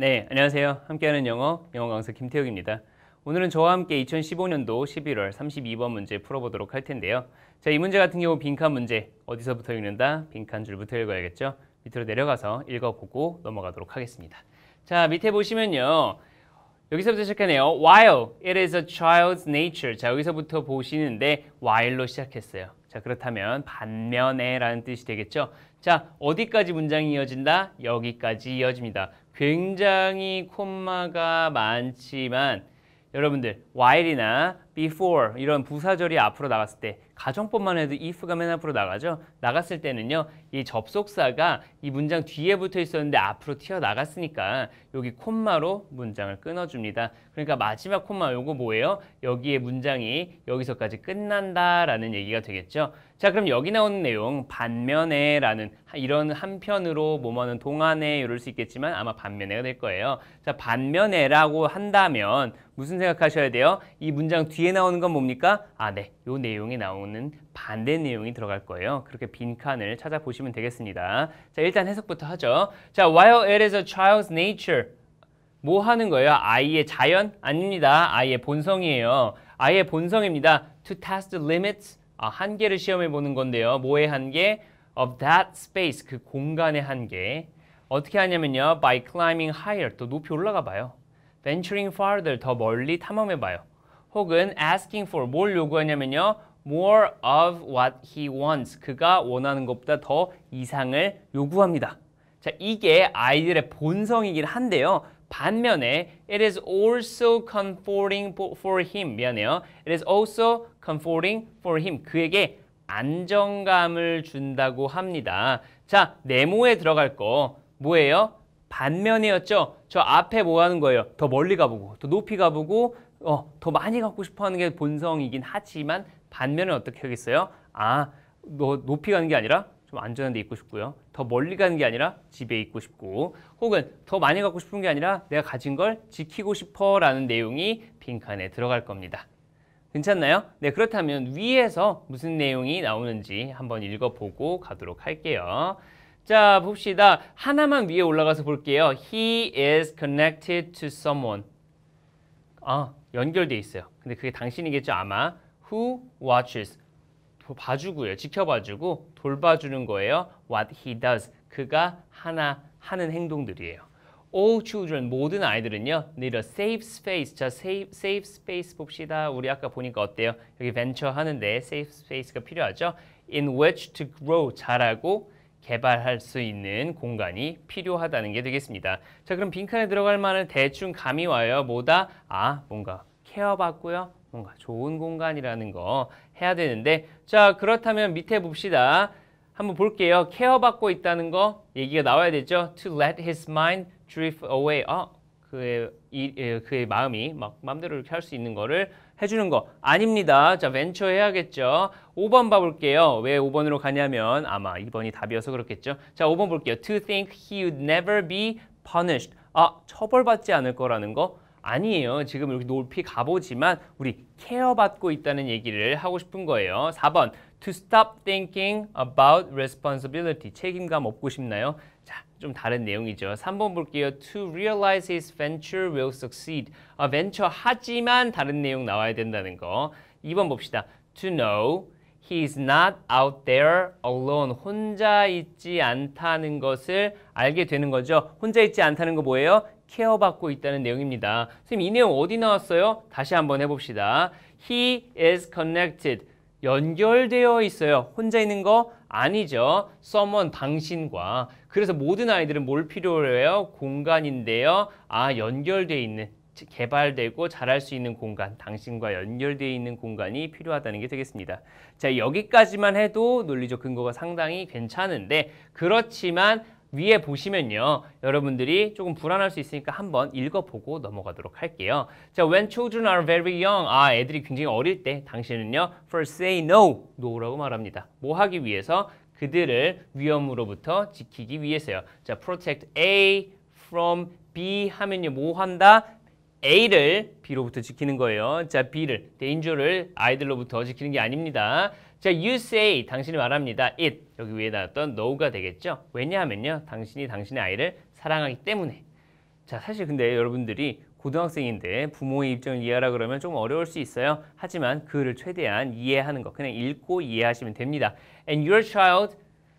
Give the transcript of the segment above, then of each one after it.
네, 안녕하세요. 함께하는 영어, 영어 강사 김태욱입니다. 오늘은 저와 함께 2015년도 11월 32번 문제 풀어보도록 할 텐데요. 자, 이 문제 같은 경우 빈칸 문제, 어디서부터 읽는다? 빈칸 줄부터 읽어야겠죠? 밑으로 내려가서 읽어보고 넘어가도록 하겠습니다. 자, 밑에 보시면요. 여기서부터 시작하네요. While it is a child's nature. 자, 여기서부터 보시는데 while로 시작했어요. 자, 그렇다면 반면에 라는 뜻이 되겠죠? 자, 어디까지 문장이 이어진다? 여기까지 이어집니다. 굉장히 콤마가 많지만 여러분들 while이나 before 이런 부사절이 앞으로 나갔을 때 가정법만 해도 if가 맨 앞으로 나가죠. 나갔을 때는요. 이 접속사가 이 문장 뒤에 붙어 있었는데 앞으로 튀어나갔으니까 여기 콤마로 문장을 끊어줍니다. 그러니까 마지막 콤마 요거 뭐예요? 여기에 문장이 여기서까지 끝난다라는 얘기가 되겠죠. 자 그럼 여기 나오는 내용 반면에 라는 이런 한편으로 뭐뭐는 동안에 이럴 수 있겠지만 아마 반면에가 될 거예요. 자 반면에 라고 한다면 무슨 생각하셔야 돼요? 이 문장 뒤에 나오는 건 뭡니까? 아 네, 요 내용이 나오는 반대 내용이 들어갈 거예요. 그렇게 빈칸을 찾아보시면 되겠습니다. 자, 일단 해석부터 하죠. 자, while it is a child's nature. 뭐 하는 거예요? 아이의 자연? 아닙니다. 아이의 본성이에요. 아이의 본성입니다. To test the limits. 아, 한계를 시험해 보는 건데요. 뭐의 한계? Of that space. 그 공간의 한계. 어떻게 하냐면요. By climbing higher. 또 높이 올라가 봐요. Venturing farther. 더 멀리 탐험해 봐요. 혹은 asking for. 뭘 요구하냐면요. more of what he wants. 그가 원하는 것보다 더 이상을 요구합니다. 자, 이게 아이들의 본성이긴 한데요. 반면에 it is also comforting for him. 미안해요. it is also comforting for him. 그에게 안정감을 준다고 합니다. 자, 네모에 들어갈 거 뭐예요? 반면이었죠? 저 앞에 뭐 하는 거예요? 더 멀리 가보고, 더 높이 가보고, 어, 더 많이 갖고 싶어 하는 게 본성이긴 하지만 반면에 어떻게 하겠어요? 아, 너 뭐 높이 가는 게 아니라 좀 안전한 데 있고 싶고요. 더 멀리 가는 게 아니라 집에 있고 싶고 혹은 더 많이 갖고 싶은 게 아니라 내가 가진 걸 지키고 싶어라는 내용이 빈칸에 들어갈 겁니다. 괜찮나요? 네, 그렇다면 위에서 무슨 내용이 나오는지 한번 읽어보고 가도록 할게요. 자, 봅시다. 하나만 위에 올라가서 볼게요. He is connected to someone. 아, 연결돼 있어요. 근데 그게 당신이겠죠, 아마. who watches 봐주고요. 지켜봐주고 돌봐주는 거예요. What he does. 그가 하나 하는 행동들이에요. All children, 모든 아이들은요. need a safe space. 자, safe, safe space 봅시다. 우리 아까 보니까 어때요? 여기 벤처 하는데 safe space가 필요하죠. in which to grow, 자라고 개발할 수 있는 공간이 필요하다는 게 되겠습니다. 자, 그럼 빈칸에 들어갈 만한 대충 감이 와요. 뭐다? 아, 뭔가 케어받고요. 뭔가 좋은 공간이라는 거 해야 되는데 자 그렇다면 밑에 봅시다. 한번 볼게요. 케어받고 있다는 거 얘기가 나와야 되죠. To let his mind drift away. 어, 그의, 이, 예, 그의 마음이 막 마음대로 이렇게 할 수 있는 거를 해주는 거 아닙니다. 자, 벤처 해야겠죠. 5번 봐볼게요. 왜 5번으로 가냐면 아마 1번이 답이어서 그렇겠죠. 자, 5번 볼게요. To think he would never be punished. 아, 처벌받지 않을 거라는 거. 아니에요. 지금 이렇게 높이 가보지만 우리 케어받고 있다는 얘기를 하고 싶은 거예요. 4번 To stop thinking about responsibility. 책임감 없고 싶나요? 자, 좀 다른 내용이죠. 3번 볼게요. To realize his venture will succeed. 아, 벤처 하지만 다른 내용 나와야 된다는 거. 2번 봅시다. To know He is not out there alone. 혼자 있지 않다는 것을 알게 되는 거죠. 혼자 있지 않다는 거 뭐예요? 케어받고 있다는 내용입니다. 선생님 이 내용 어디 나왔어요? 다시 한번 해봅시다. He is connected. 연결되어 있어요. 혼자 있는 거 아니죠. someone, 당신과. 그래서 모든 아이들은 뭘 필요로 해요? 공간인데요. 아, 연결되어 있는. 개발되고 잘할 수 있는 공간, 당신과 연결되어 있는 공간이 필요하다는 게 되겠습니다. 자, 여기까지만 해도 논리적 근거가 상당히 괜찮은데 그렇지만 위에 보시면요. 여러분들이 조금 불안할 수 있으니까 한번 읽어보고 넘어가도록 할게요. 자, when children are very young. 아, 애들이 굉장히 어릴 때 당신은요. first say no. no라고 말합니다. 뭐 하기 위해서? 그들을 위험으로부터 지키기 위해서요. 자, protect A from B 하면요. 뭐 한다? A를 B로부터 지키는 거예요. 자, B를, danger를 아이들로부터 지키는 게 아닙니다. 자, you say, 당신이 말합니다. it, 여기 위에 나왔던 no가 되겠죠? 왜냐하면요, 당신이 당신의 아이를 사랑하기 때문에. 자, 사실 근데 여러분들이 고등학생인데 부모의 입장을 이해하라 그러면 좀 어려울 수 있어요. 하지만 그를 최대한 이해하는 거, 그냥 읽고 이해하시면 됩니다. And your child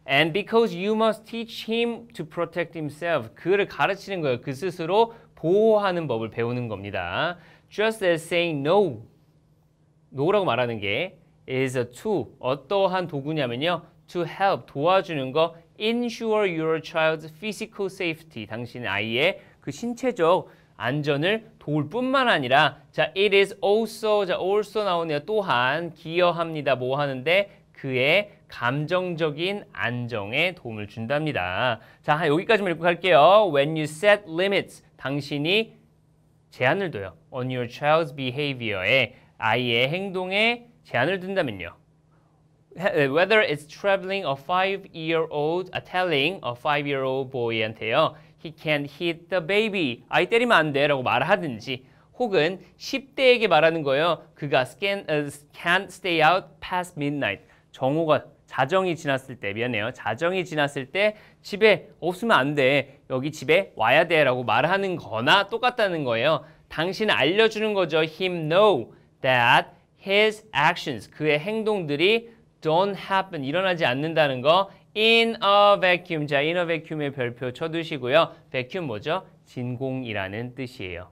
And because you must teach him to protect himself. 그를 가르치는 거예요. 그 스스로 보호하는 법을 배우는 겁니다. Just as saying no, no라고 말하는 게 is a tool, 어떠한 도구냐면요. to help, 도와주는 거 ensure your child's physical safety, 당신 아이의 그 신체적 안전을 도울 뿐만 아니라 자, it is also, 자, also 나오네요. 또한 기여합니다. 뭐 하는데 그의 감정적인 안정에 도움을 준답니다. 자, 여기까지만 읽고 갈게요. When you set limits, 당신이 제한을 둬요. On your child's behavior에 아이의 행동에 제한을 둔다면요. Whether it's traveling a five-year-old, a telling a five-year-old boy한테요. He can hit the baby. 아이 때리면 안 돼. 라고 말하든지 혹은 10대에게 말하는 거예요. 그가 scan, uh, can't stay out past midnight. 정오가 자정이 지났을 때 미안해요. 자정이 지났을 때 집에 없으면 안 돼. 여기 집에 와야 돼 라고 말하는 거나 똑같다는 거예요. 당신 알려주는 거죠. him know that his actions, 그의 행동들이 don't happen, 일어나지 않는다는 거 in a vacuum. 자, in a vacuum의 별표 쳐두시고요. vacuum 뭐죠? 진공이라는 뜻이에요.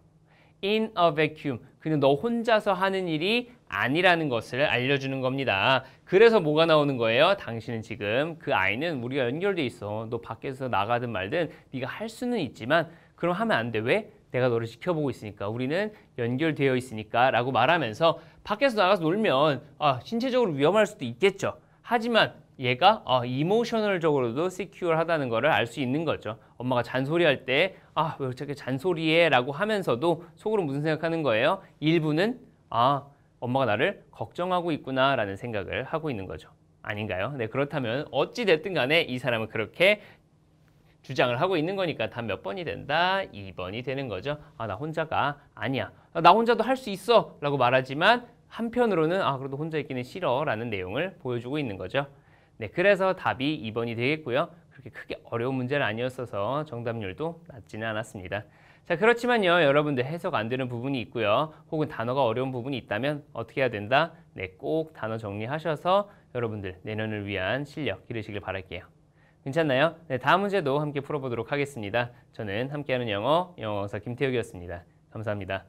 in a vacuum. 그는 너 혼자서 하는 일이 아니라는 것을 알려주는 겁니다. 그래서 뭐가 나오는 거예요? 당신은 지금 그 아이는 우리가 연결돼 있어. 너 밖에서 나가든 말든 네가 할 수는 있지만 그럼 하면 안 돼. 왜? 내가 너를 지켜보고 있으니까 우리는 연결되어 있으니까 라고 말하면서 밖에서 나가서 놀면 아, 신체적으로 위험할 수도 있겠죠. 하지만 얘가 어, 이모셔널적으로도 시큐얼하다는 거를 알 수 있는 거죠. 엄마가 잔소리할 때 아, 왜 저렇게 잔소리해? 라고 하면서도 속으로 무슨 생각하는 거예요? 일부는 아, 엄마가 나를 걱정하고 있구나 라는 생각을 하고 있는 거죠. 아닌가요? 네, 그렇다면 어찌 됐든 간에 이 사람은 그렇게 주장을 하고 있는 거니까 단 몇 번이 된다? 2번이 되는 거죠. 아, 나 혼자가 아니야. 아, 나 혼자도 할 수 있어 라고 말하지만 한편으로는 아, 그래도 혼자 있기는 싫어 라는 내용을 보여주고 있는 거죠. 네, 그래서 답이 2번이 되겠고요. 그렇게 크게 어려운 문제는 아니었어서 정답률도 낮지는 않았습니다. 자, 그렇지만요. 여러분들 해석 안 되는 부분이 있고요. 혹은 단어가 어려운 부분이 있다면 어떻게 해야 된다? 네, 꼭 단어 정리하셔서 여러분들 내년을 위한 실력 기르시길 바랄게요. 괜찮나요? 네, 다음 문제도 함께 풀어보도록 하겠습니다. 저는 함께하는 영어, 영어사 김태욱이었습니다. 감사합니다.